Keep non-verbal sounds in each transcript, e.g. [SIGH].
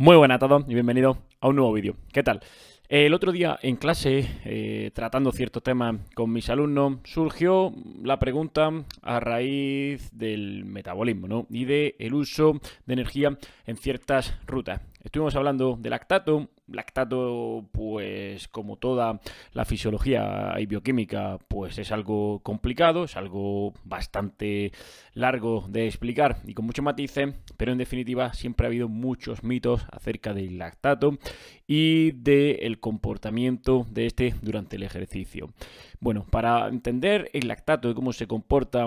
Muy buenas a todos y bienvenidos a un nuevo vídeo. ¿Qué tal? El otro día en clase, eh, tratando ciertos temas con mis alumnos, surgió la pregunta a raíz del metabolismo ¿no? y del uso de energía en ciertas rutas. Estuvimos hablando de lactato, Lactato, pues como toda la fisiología y bioquímica, pues es algo complicado, es algo bastante largo de explicar y con mucho matices, pero en definitiva siempre ha habido muchos mitos acerca del lactato y del comportamiento de este durante el ejercicio. Bueno, para entender el lactato y cómo se comporta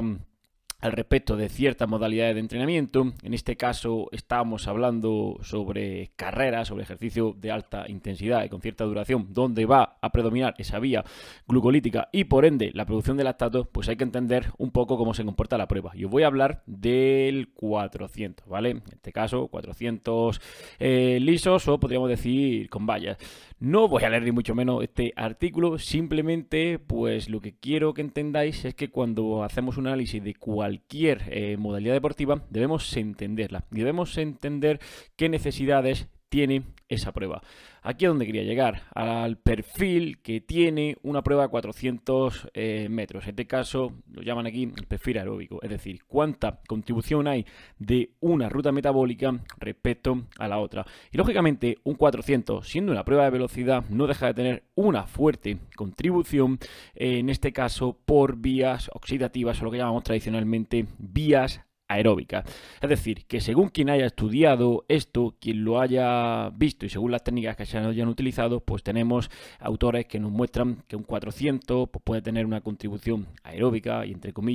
al respecto de ciertas modalidades de entrenamiento. En este caso estábamos hablando sobre carreras, sobre ejercicio de alta intensidad y con cierta duración, donde va a predominar esa vía glucolítica y por ende la producción de lactato, pues hay que entender un poco cómo se comporta la prueba. Yo voy a hablar del 400, ¿vale? En este caso 400 eh, lisos o podríamos decir con vallas. No voy a leer ni mucho menos este artículo, simplemente pues lo que quiero que entendáis es que cuando hacemos un análisis de cuál cualquier eh, modalidad deportiva, debemos entenderla debemos entender qué necesidades tiene esa prueba. Aquí es donde quería llegar, al perfil que tiene una prueba de 400 eh, metros. En este caso lo llaman aquí el perfil aeróbico, es decir, cuánta contribución hay de una ruta metabólica respecto a la otra. Y lógicamente un 400, siendo una prueba de velocidad, no deja de tener una fuerte contribución, eh, en este caso por vías oxidativas o lo que llamamos tradicionalmente vías aeróbica. Es decir, que según quien haya estudiado esto, quien lo haya visto y según las técnicas que se hayan utilizado, pues tenemos autores que nos muestran que un 400 pues puede tener una contribución aeróbica y entre comillas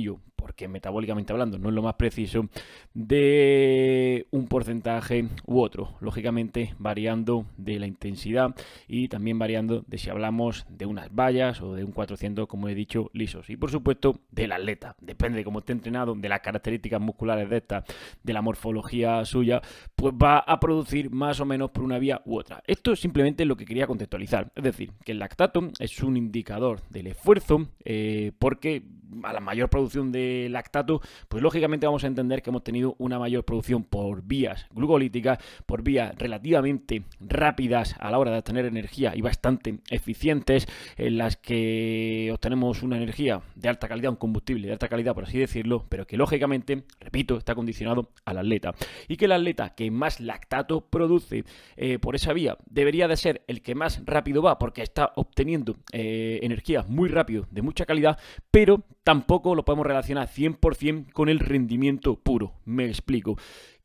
porque metabólicamente hablando no es lo más preciso, de un porcentaje u otro, lógicamente variando de la intensidad y también variando de si hablamos de unas vallas o de un 400, como he dicho, lisos. Y por supuesto, del atleta, depende de cómo esté entrenado, de las características musculares de esta, de la morfología suya, pues va a producir más o menos por una vía u otra. Esto es simplemente lo que quería contextualizar, es decir, que el lactato es un indicador del esfuerzo eh, porque a la mayor producción de lactato, pues lógicamente vamos a entender que hemos tenido una mayor producción por vías glucolíticas, por vías relativamente rápidas a la hora de obtener energía y bastante eficientes, en las que obtenemos una energía de alta calidad, un combustible de alta calidad, por así decirlo, pero que lógicamente, repito, está condicionado al atleta. Y que el atleta que más lactato produce eh, por esa vía debería de ser el que más rápido va, porque está obteniendo eh, energía muy rápido, de mucha calidad, pero tampoco lo podemos relacionar 100% con el rendimiento puro. Me explico.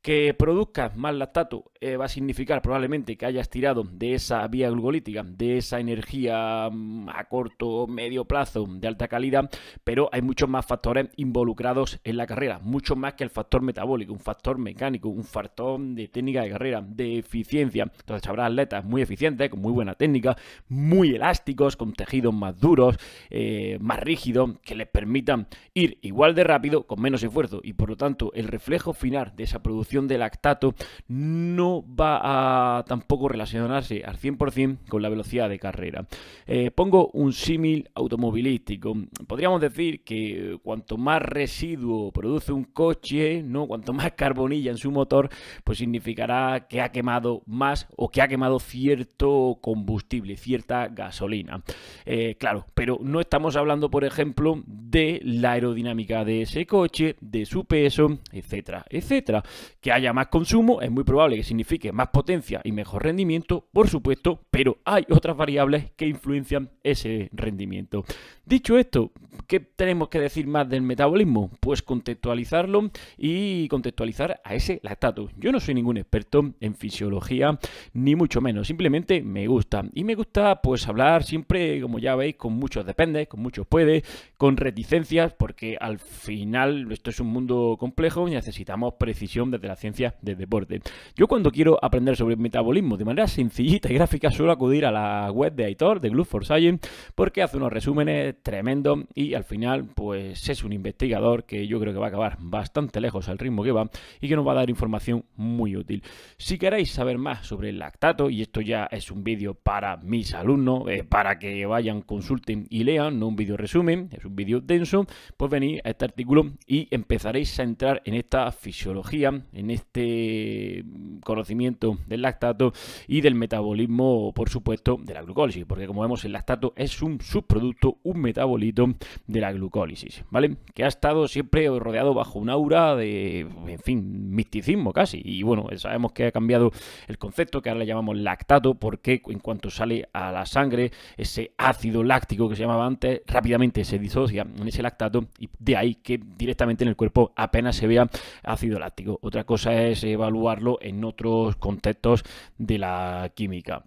Que produzcas más lactato eh, va a significar probablemente que hayas tirado de esa vía glucolítica, de esa energía mm, a corto o medio plazo de alta calidad, pero hay muchos más factores involucrados en la carrera, mucho más que el factor metabólico, un factor mecánico, un factor de técnica de carrera, de eficiencia. Entonces habrá atletas muy eficientes, con muy buena técnica, muy elásticos, con tejidos más duros, eh, más rígidos, que les permitan ir igual de rápido con menos esfuerzo y por lo tanto el reflejo final de esa producción de lactato no va a tampoco relacionarse al 100% con la velocidad de carrera. Eh, pongo un símil automovilístico. Podríamos decir que cuanto más residuo produce un coche, ¿no? cuanto más carbonilla en su motor, pues significará que ha quemado más o que ha quemado cierto combustible, cierta gasolina. Eh, claro, pero no estamos hablando, por ejemplo, de la aerodinámica de ese coche, de su peso, etcétera, etcétera. Que haya más consumo es muy probable que signifique más potencia y mejor rendimiento, por supuesto, pero hay otras variables que influencian ese rendimiento. Dicho esto, ¿qué tenemos que decir más del metabolismo? Pues contextualizarlo y contextualizar a ese la estatus Yo no soy ningún experto en fisiología, ni mucho menos, simplemente me gusta. Y me gusta pues hablar siempre, como ya veis, con muchos depende, con muchos puede, con reticencias, porque al final esto es un mundo complejo y necesitamos precisión desde la ciencia de deporte. Yo cuando quiero aprender sobre el metabolismo de manera sencillita y gráfica suelo acudir a la web de Aitor, de Glue for Science, porque hace unos resúmenes tremendos y al final pues es un investigador que yo creo que va a acabar bastante lejos al ritmo que va y que nos va a dar información muy útil. Si queréis saber más sobre el lactato, y esto ya es un vídeo para mis alumnos, eh, para que vayan, consulten y lean, no un vídeo resumen, es un vídeo denso, pues venid a este artículo y empezaréis a entrar en esta fisiología, en en este conocimiento del lactato y del metabolismo, por supuesto, de la glucólisis, porque como vemos el lactato es un subproducto, un metabolito de la glucólisis, ¿vale? Que ha estado siempre rodeado bajo un aura de, en fin, misticismo casi. Y bueno, sabemos que ha cambiado el concepto, que ahora le llamamos lactato, porque en cuanto sale a la sangre, ese ácido láctico que se llamaba antes, rápidamente se disocia en ese lactato y de ahí que directamente en el cuerpo apenas se vea ácido láctico. Otra cosa cosa es evaluarlo en otros contextos de la química.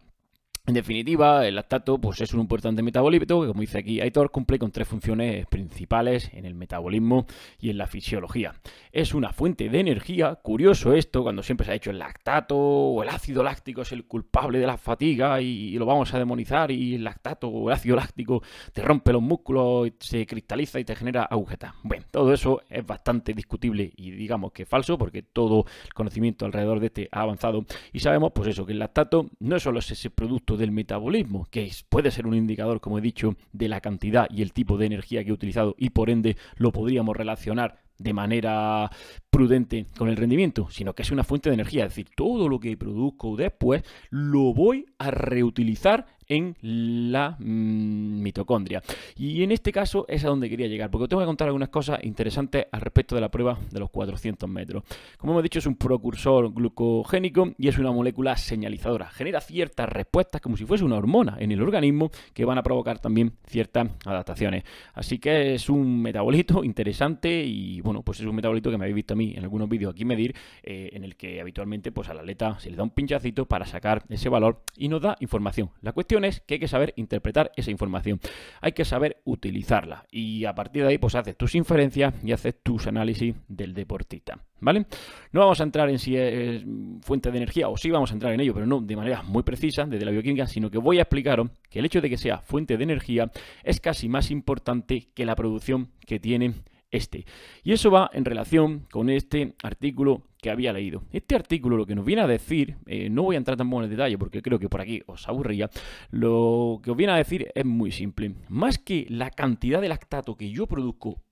En definitiva, el lactato pues, es un importante metabolito que, como dice aquí Aitor, cumple con tres funciones principales en el metabolismo y en la fisiología. Es una fuente de energía, curioso esto, cuando siempre se ha hecho el lactato o el ácido láctico es el culpable de la fatiga y, lo vamos a demonizar y el lactato o el ácido láctico te rompe los músculos, se cristaliza y te genera agujetas. Bueno, todo eso es bastante discutible y digamos que falso porque todo el conocimiento alrededor de este ha avanzado y sabemos pues eso, que el lactato no solo es ese producto del metabolismo, que puede ser un indicador, como he dicho, de la cantidad y el tipo de energía que he utilizado y por ende lo podríamos relacionar de manera prudente con el rendimiento, sino que es una fuente de energía, es decir, todo lo que produzco después lo voy a reutilizar en la mm, mitocondria. Y en este caso es a donde quería llegar, porque os tengo que contar algunas cosas interesantes al respecto de la prueba de los 400 metros. Como hemos dicho, es un procursor glucogénico y es una molécula señalizadora. Genera ciertas respuestas como si fuese una hormona en el organismo que van a provocar también ciertas adaptaciones. Así que es un metabolito interesante y bueno, pues es un metabolito que me habéis visto a mí en algunos vídeos aquí medir, eh, en el que habitualmente pues al atleta se le da un pinchacito para sacar ese valor y nos da información. La cuestión es que hay que saber interpretar esa información. Hay que saber utilizarla y a partir de ahí pues haces tus inferencias y haces tus análisis del deportista. ¿Vale? No vamos a entrar en si es fuente de energía o sí vamos a entrar en ello, pero no de manera muy precisa desde la bioquímica, sino que voy a explicaros que el hecho de que sea fuente de energía es casi más importante que la producción que tiene este. Y eso va en relación con este artículo que había leído. Este artículo lo que nos viene a decir, eh, no voy a entrar tampoco en el detalle porque creo que por aquí os aburría, lo que os viene a decir es muy simple. Más que la cantidad de lactato que yo produzco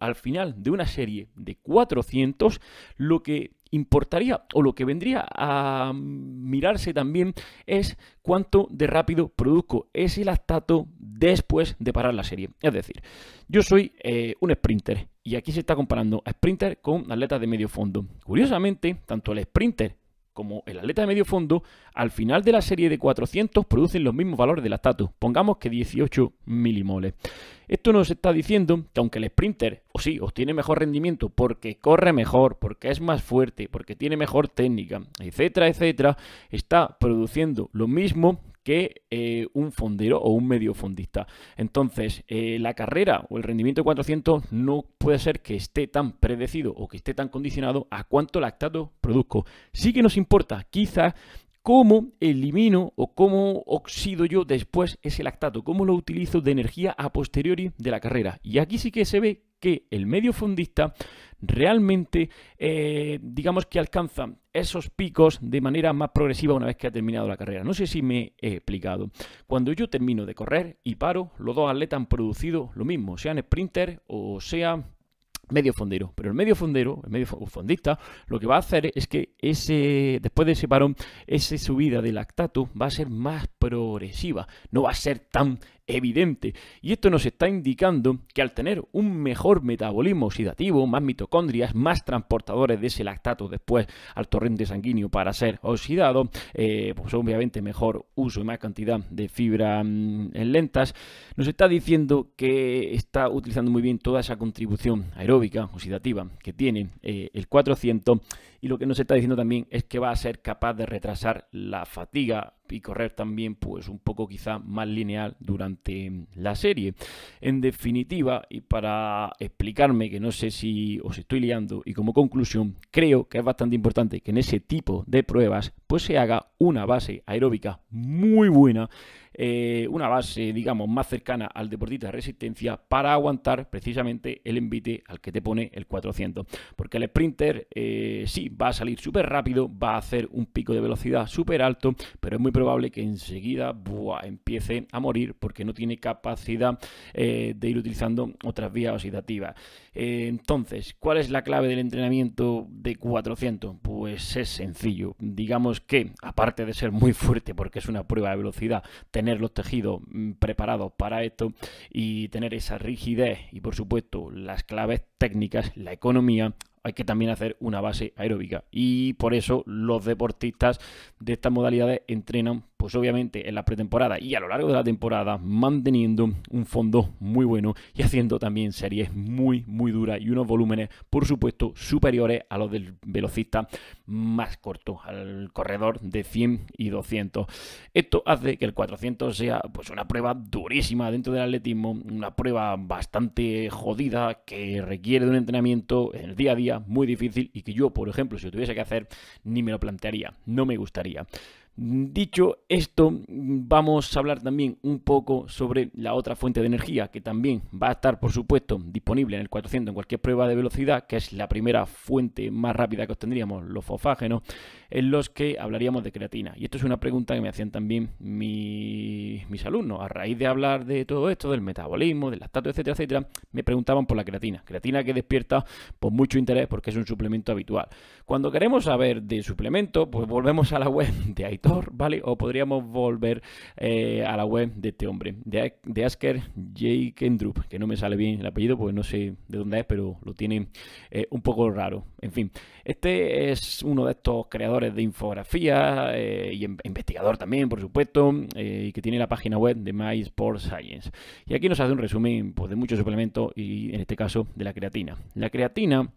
al final de una serie de 400, lo que importaría o lo que vendría a mirarse también es cuánto de rápido produzco ese lactato después de parar la serie. Es decir, yo soy eh, un sprinter y aquí se está comparando a sprinter con atletas de medio fondo. Curiosamente, tanto el sprinter como el atleta de medio fondo, al final de la serie de 400 producen los mismos valores de la estatus, pongamos que 18 milimoles. Esto nos está diciendo que aunque el sprinter, o sí, obtiene mejor rendimiento porque corre mejor, porque es más fuerte, porque tiene mejor técnica, etcétera, etcétera, está produciendo lo mismo que eh, un fondero o un medio fondista. Entonces, eh, la carrera o el rendimiento de 400 no puede ser que esté tan predecido o que esté tan condicionado a cuánto lactato produzco. Sí que nos importa, quizás cómo elimino o cómo oxido yo después ese lactato, cómo lo utilizo de energía a posteriori de la carrera. Y aquí sí que se ve que el medio fondista realmente, eh, digamos que alcanza esos picos de manera más progresiva una vez que ha terminado la carrera. No sé si me he explicado. Cuando yo termino de correr y paro, los dos atletas han producido lo mismo, sean sprinter o sea medio fondero. Pero el medio fondero, el medio fondista, lo que va a hacer es que ese, después de ese parón, esa subida de lactato va a ser más progresiva. No va a ser tan evidente. Y esto nos está indicando que al tener un mejor metabolismo oxidativo, más mitocondrias, más transportadores de ese lactato después al torrente sanguíneo para ser oxidado, eh, pues obviamente mejor uso y más cantidad de fibra mm, en eh, lentas, nos está diciendo que está utilizando muy bien toda esa contribución aeróbica, oxidativa, que tiene eh, el 400 y lo que nos está diciendo también es que va a ser capaz de retrasar la fatiga y correr también pues un poco quizá más lineal durante la serie. En definitiva, y para explicarme que no sé si os estoy liando y como conclusión, creo que es bastante importante que en ese tipo de pruebas pues se haga una base aeróbica muy buena, eh, una base, digamos, más cercana al deportista de resistencia para aguantar precisamente el envite al que te pone el 400. Porque el sprinter eh, sí va a salir súper rápido, va a hacer un pico de velocidad súper alto, pero es muy probable que enseguida empiece a morir porque no tiene capacidad eh, de ir utilizando otras vías oxidativas. entonces, ¿cuál es la clave del entrenamiento de 400? Pues es sencillo, digamos que, aparte de ser muy fuerte porque es una prueba de velocidad, tener los tejidos mm, preparados para esto y tener esa rigidez y por supuesto las claves técnicas, la economía, hay que también hacer una base aeróbica. Y por eso los deportistas de estas modalidades entrenan pues obviamente en la pretemporada y a lo largo de la temporada, manteniendo un fondo muy bueno y haciendo también series muy, muy duras y unos volúmenes, por supuesto, superiores a los del velocista más corto, al corredor de 100 y 200. Esto hace que el 400 sea pues una prueba durísima dentro del atletismo, una prueba bastante jodida que requiere de un entrenamiento en el día a día muy difícil y que yo, por ejemplo, si tuviese que hacer, ni me lo plantearía, no me gustaría. Dicho esto, vamos a hablar también un poco sobre la otra fuente de energía que también va a estar, por supuesto, disponible en el 400 en cualquier prueba de velocidad, que es la primera fuente más rápida que obtendríamos, los fosfágenos, en los que hablaríamos de creatina. Y esto es una pregunta que me hacían también mis, alumnos. A raíz de hablar de todo esto, del metabolismo, del lactato, etcétera, etcétera, me preguntaban por la creatina. Creatina que despierta por mucho interés porque es un suplemento habitual. Cuando queremos saber de suplemento, pues volvemos a la web de IT. ¿vale? O podríamos volver eh, a la web de este hombre, de, Asker J. Kendrup, que no me sale bien el apellido, pues no sé de dónde es, pero lo tiene eh, un poco raro. En fin, este es uno de estos creadores de infografía eh, y em-, investigador también, por supuesto, y que tiene la página web de My Sports Science. Y aquí nos hace un resumen pues, de muchos suplementos y en este caso de la creatina. La creatina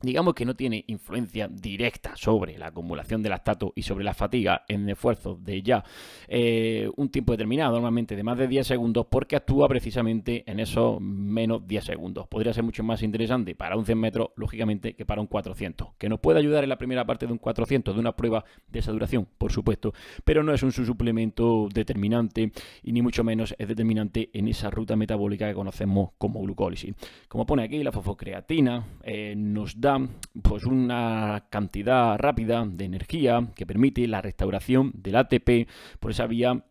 digamos que no tiene influencia directa sobre la acumulación del lactato y sobre la fatiga en esfuerzo de ya eh, un tiempo determinado, normalmente de más de 10 segundos, porque actúa precisamente en esos menos 10 segundos. Podría ser mucho más interesante para un 100 metros, lógicamente, que para un 400, que nos puede ayudar en la primera parte de un 400, de una prueba de esa duración, por supuesto, pero no es un suplemento determinante y ni mucho menos es determinante en esa ruta metabólica que conocemos como glucólisis. Como pone aquí, la fosfocreatina eh, nos da pues una cantidad rápida de energía que permite la restauración del ATP por esa vía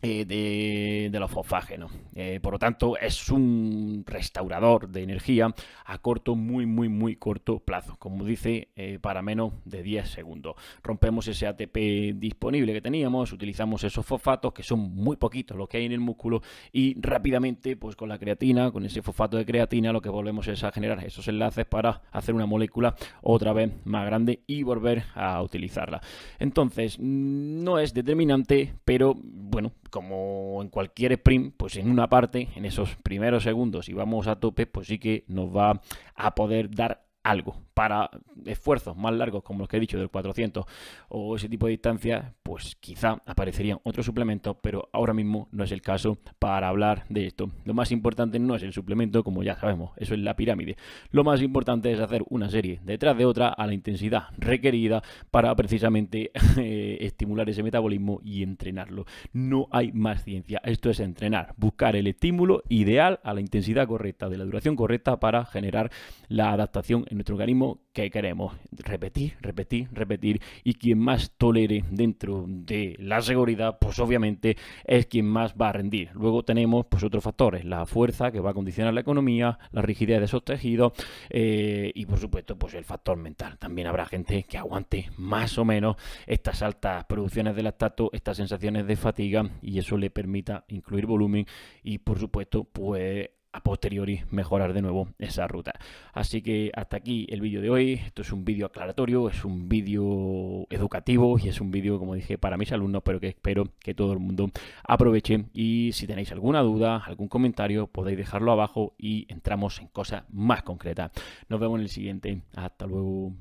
eh, de, los fosfágenos. Eh, por lo tanto, es un restaurador de energía a corto, muy, muy, muy corto plazo. Como dice, eh, para menos de 10 segundos. Rompemos ese ATP disponible que teníamos, utilizamos esos fosfatos, que son muy poquitos los que hay en el músculo, y rápidamente, pues con la creatina, con ese fosfato de creatina, lo que volvemos es a generar esos enlaces para hacer una molécula otra vez más grande y volver a utilizarla. Entonces, no es determinante, pero bueno, como en cualquier sprint, pues en una parte, en esos primeros segundos, si vamos a tope, pues sí que nos va a poder dar algo para esfuerzos más largos, como los que he dicho, del 400 o ese tipo de distancias, pues quizá aparecerían otros suplementos, pero ahora mismo no es el caso para hablar de esto. Lo más importante no es el suplemento, como ya sabemos, eso es la pirámide. Lo más importante es hacer una serie detrás de otra a la intensidad requerida para precisamente [LAUGHS] eh, estimular ese metabolismo y entrenarlo. No hay más ciencia, esto es entrenar, buscar el estímulo ideal a la intensidad correcta, de la duración correcta para generar la adaptación en nuestro organismo que queremos. Repetir, repetir, repetir. Y quien más tolere dentro de la seguridad, pues obviamente es quien más va a rendir. Luego tenemos pues otros factores, la fuerza que va a condicionar la economía, la rigidez de esos tejidos eh, y por supuesto pues el factor mental. También habrá gente que aguante más o menos estas altas producciones de lactato, estas sensaciones de fatiga y eso le permita incluir volumen y por supuesto pues a posteriori mejorar de nuevo esa ruta. Así que hasta aquí el vídeo de hoy. Esto es un vídeo aclaratorio, es un vídeo educativo y es un vídeo, como dije, para mis alumnos, pero que espero que todo el mundo aproveche. Y si tenéis alguna duda, algún comentario, podéis dejarlo abajo y entramos en cosas más concretas. Nos vemos en el siguiente. Hasta luego.